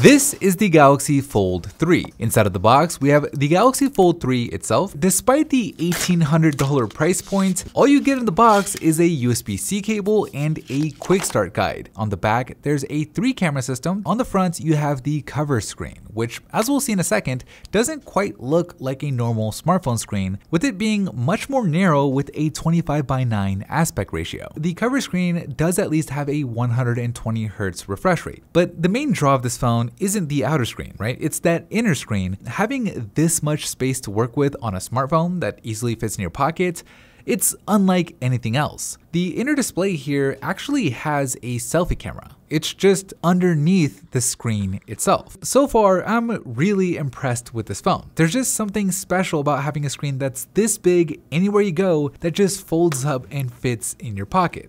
This is the Galaxy Fold 3. Inside of the box, we have the Galaxy Fold 3 itself. Despite the $1,800 price point, all you get in the box is a USB-C cable and a quick start guide. On the back, there's a three camera system. On the front, you have the cover screen which as we'll see in a second, doesn't quite look like a normal smartphone screen, with it being much more narrow with a 25 by 9 aspect ratio. The cover screen does at least have a 120Hz refresh rate, but the main draw of this phone isn't the outer screen, right? It's that inner screen. Having this much space to work with on a smartphone that easily fits in your pocket it's unlike anything else. The inner display here actually has a selfie camera. It's just underneath the screen itself. So far, I'm really impressed with this phone. There's just something special about having a screen that's this big anywhere you go that just folds up and fits in your pocket.